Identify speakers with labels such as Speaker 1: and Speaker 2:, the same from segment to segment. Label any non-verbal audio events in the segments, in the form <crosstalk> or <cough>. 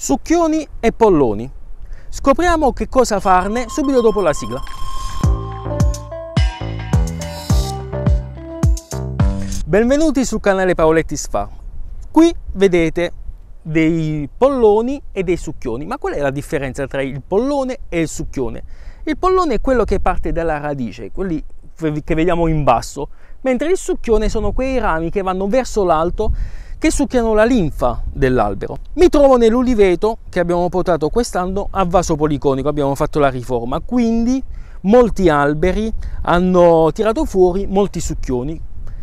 Speaker 1: succhioni e polloni. Scopriamo che cosa farne subito dopo la sigla. Benvenuti sul canale Paoletti Sfa. Qui vedete dei polloni e dei succhioni. Ma qual è la differenza tra il pollone e il succhione? Il pollone è quello che parte dalla radice, quelli che vediamo in basso, mentre il succhione sono quei rami che vanno verso l'alto che succhiano la linfa dell'albero. Mi trovo nell'uliveto che abbiamo portato quest'anno a vaso policonico, abbiamo fatto la riforma, quindi molti alberi hanno tirato fuori molti succhioni.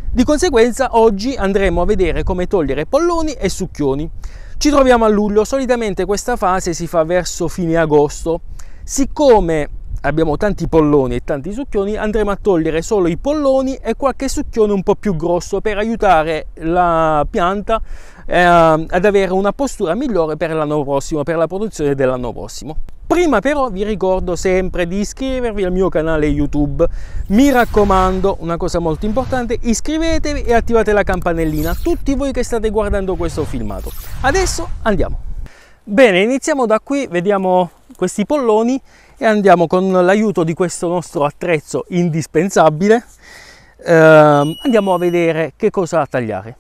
Speaker 1: Di conseguenza oggi andremo a vedere come togliere polloni e succhioni. Ci troviamo a luglio, solitamente questa fase si fa verso fine agosto. Siccome abbiamo tanti polloni e tanti succhioni, andremo a togliere solo i polloni e qualche succhione un po' più grosso per aiutare la pianta eh, ad avere una postura migliore per l'anno prossimo, per la produzione dell'anno prossimo. Prima però vi ricordo sempre di iscrivervi al mio canale YouTube. Mi raccomando, una cosa molto importante, iscrivetevi e attivate la campanellina, tutti voi che state guardando questo filmato. Adesso andiamo! Bene, iniziamo da qui, vediamo questi polloni e andiamo con l'aiuto di questo nostro attrezzo indispensabile, ehm, andiamo a vedere che cosa tagliare.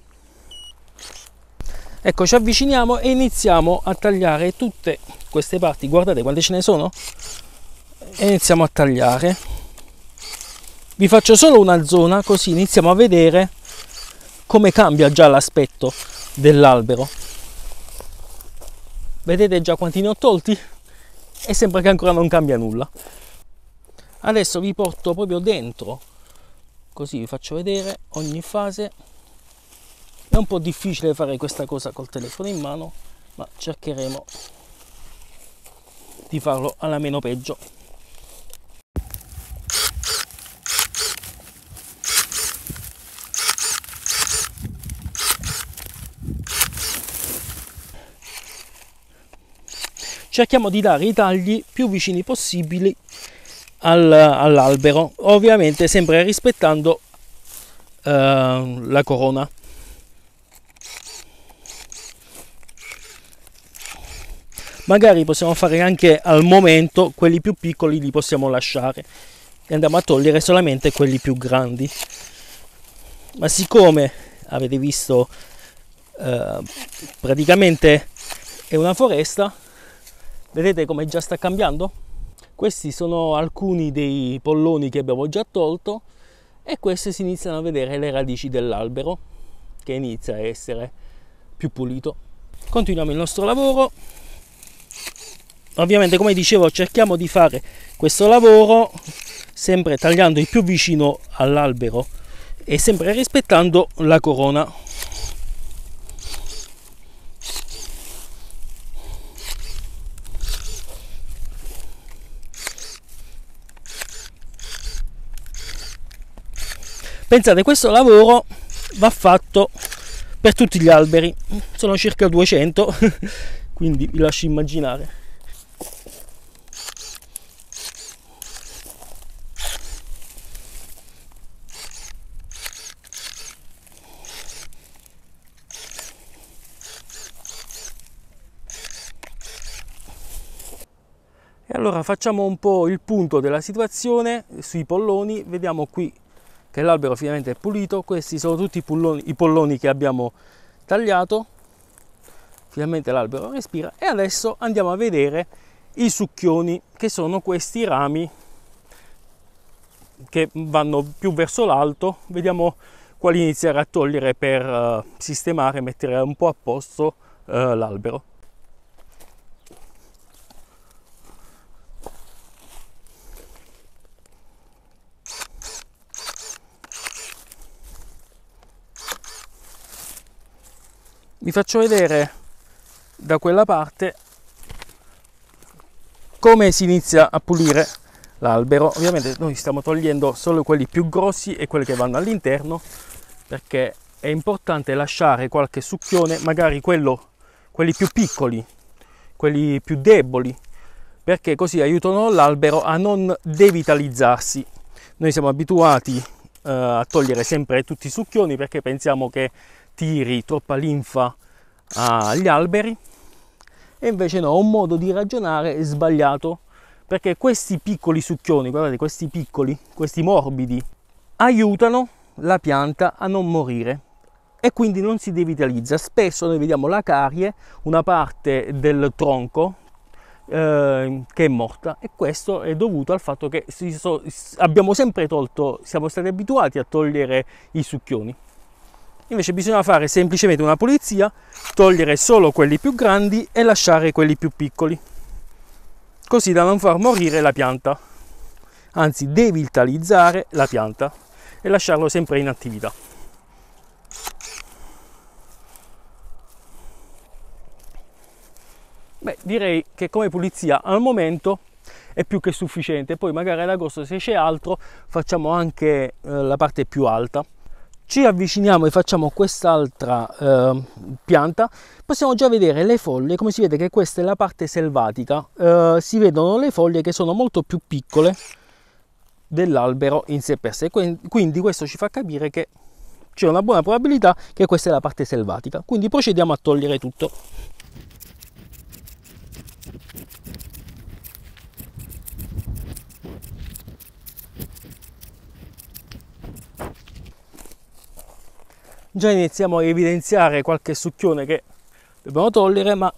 Speaker 1: Ecco, ci avviciniamo e iniziamo a tagliare tutte queste parti, guardate quante ce ne sono, iniziamo a tagliare. Vi faccio solo una zona così iniziamo a vedere come cambia già l'aspetto dell'albero. Vedete già quanti ne ho tolti? E sembra che ancora non cambia nulla. Adesso vi porto proprio dentro, così vi faccio vedere ogni fase. È un po' difficile fare questa cosa col telefono in mano, ma cercheremo di farlo alla meno peggio. cerchiamo di dare i tagli più vicini possibili al, all'albero, ovviamente sempre rispettando eh, la corona. Magari possiamo fare anche al momento quelli più piccoli li possiamo lasciare e andiamo a togliere solamente quelli più grandi. Ma siccome avete visto eh, praticamente è una foresta Vedete come già sta cambiando? Questi sono alcuni dei polloni che abbiamo già tolto e queste si iniziano a vedere le radici dell'albero che inizia a essere più pulito. Continuiamo il nostro lavoro. Ovviamente come dicevo cerchiamo di fare questo lavoro sempre tagliando il più vicino all'albero e sempre rispettando la corona Pensate, questo lavoro va fatto per tutti gli alberi, sono circa 200, <laughs> quindi vi lascio immaginare. E allora facciamo un po' il punto della situazione sui polloni, vediamo qui che l'albero finalmente è pulito. Questi sono tutti i polloni, i polloni che abbiamo tagliato. Finalmente l'albero respira e adesso andiamo a vedere i succhioni che sono questi rami che vanno più verso l'alto. Vediamo quali iniziare a togliere per eh, sistemare e mettere un po' a posto uh, l'albero. vi faccio vedere da quella parte come si inizia a pulire l'albero ovviamente noi stiamo togliendo solo quelli più grossi e quelli che vanno all'interno perché è importante lasciare qualche succhione magari quello, quelli più piccoli quelli più deboli perché così aiutano l'albero a non devitalizzarsi noi siamo abituati eh, a togliere sempre tutti i succhioni perché pensiamo che tiri troppa linfa agli alberi e invece no, un modo di ragionare sbagliato perché questi piccoli succhioni, guardate questi piccoli, questi morbidi, aiutano la pianta a non morire e quindi non si devitalizza. Spesso noi vediamo la carie, una parte del tronco eh, che è morta e questo è dovuto al fatto che so, abbiamo sempre tolto, siamo stati abituati a togliere i succhioni. Invece bisogna fare semplicemente una pulizia, togliere solo quelli più grandi e lasciare quelli più piccoli, così da non far morire la pianta, anzi devitalizzare la pianta e lasciarlo sempre in attività. Beh, direi che come pulizia al momento è più che sufficiente, poi magari ad agosto se c'è altro facciamo anche eh, la parte più alta ci avviciniamo e facciamo quest'altra eh, pianta possiamo già vedere le foglie come si vede che questa è la parte selvatica eh, si vedono le foglie che sono molto più piccole dell'albero in sé per sé quindi questo ci fa capire che c'è una buona probabilità che questa è la parte selvatica quindi procediamo a togliere tutto già iniziamo a evidenziare qualche succhione che dobbiamo togliere ma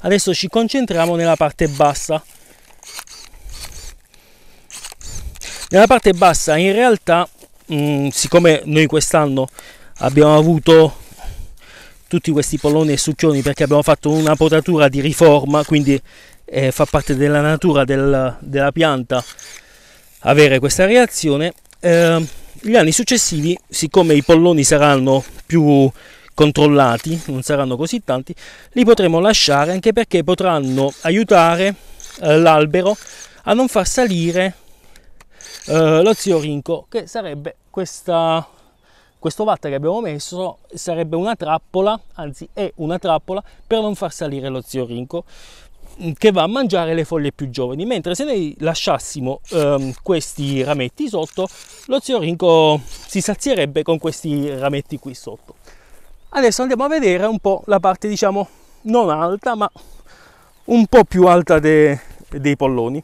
Speaker 1: adesso ci concentriamo nella parte bassa nella parte bassa in realtà mh, mm, siccome noi quest'anno abbiamo avuto tutti questi polloni e succhioni perché abbiamo fatto una potatura di riforma quindi eh, fa parte della natura del, della pianta avere questa reazione eh, gli anni successivi siccome i polloni saranno più controllati, non saranno così tanti, li potremo lasciare anche perché potranno aiutare eh, l'albero a non far salire eh, lo zio rinco, che sarebbe questa, questo watt che abbiamo messo, sarebbe una trappola, anzi è una trappola per non far salire lo zio rinco. Mm, che va a mangiare le foglie più giovani, mentre se noi lasciassimo ehm, questi rametti sotto, lo ziorinco si sazierebbe con questi rametti qui sotto. Adesso andiamo a vedere un po' la parte, diciamo, non alta, ma un po' più alta de, dei polloni.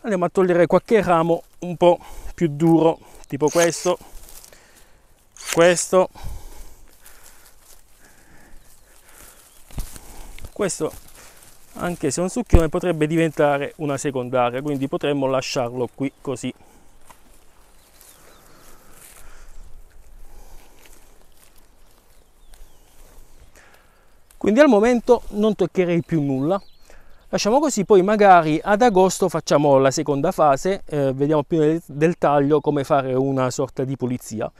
Speaker 1: Andiamo a togliere qualche ramo un po' più duro, tipo questo, questo, questo anche se un succhione potrebbe diventare una secondaria quindi potremmo lasciarlo qui così quindi al momento non toccherei più nulla lasciamo così poi magari ad agosto facciamo la seconda fase eh, vediamo più nel dettaglio come fare una sorta di pulizia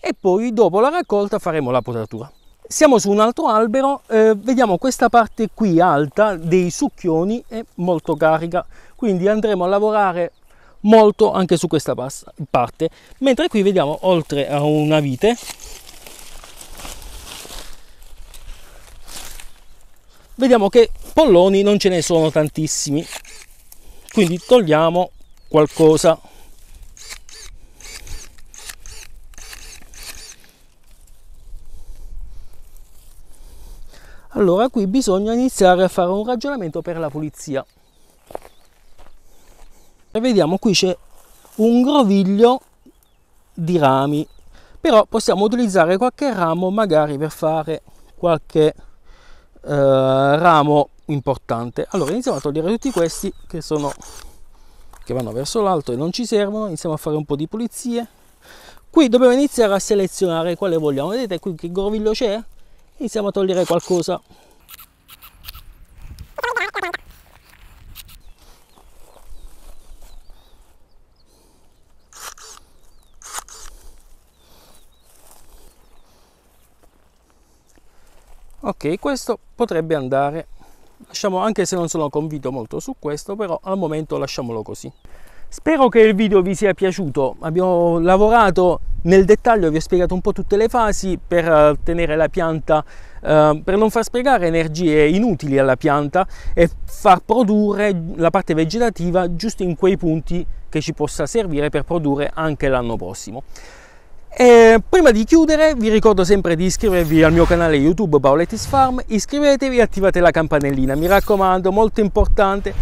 Speaker 1: e poi dopo la raccolta faremo la potatura siamo su un altro albero, eh, vediamo questa parte qui alta dei succhioni è molto carica, quindi andremo a lavorare molto anche su questa parte. Mentre qui vediamo oltre a una vite, vediamo che polloni non ce ne sono tantissimi, quindi togliamo qualcosa Allora qui bisogna iniziare a fare un ragionamento per la pulizia. E vediamo qui c'è un groviglio di rami, però possiamo utilizzare qualche ramo magari per fare qualche eh, ramo importante. Allora iniziamo a togliere tutti questi che sono che vanno verso l'alto e non ci servono, iniziamo a fare un po' di pulizie. Qui dobbiamo iniziare a selezionare quale vogliamo. Vedete qui che groviglio c'è? iniziamo a togliere qualcosa ok questo potrebbe andare lasciamo anche se non sono convinto molto su questo però al momento lasciamolo così Spero che il video vi sia piaciuto, abbiamo lavorato nel dettaglio, vi ho spiegato un po' tutte le fasi per eh, tenere la pianta, eh, per non far sprecare energie inutili alla pianta e far produrre la parte vegetativa giusto in quei punti che ci possa servire per produrre anche l'anno prossimo. E prima di chiudere vi ricordo sempre di iscrivervi al mio canale YouTube Paoletti's Farm, iscrivetevi e attivate la campanellina, mi raccomando, molto importante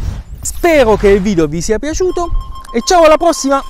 Speaker 1: Spero che il video vi sia piaciuto e ciao alla prossima!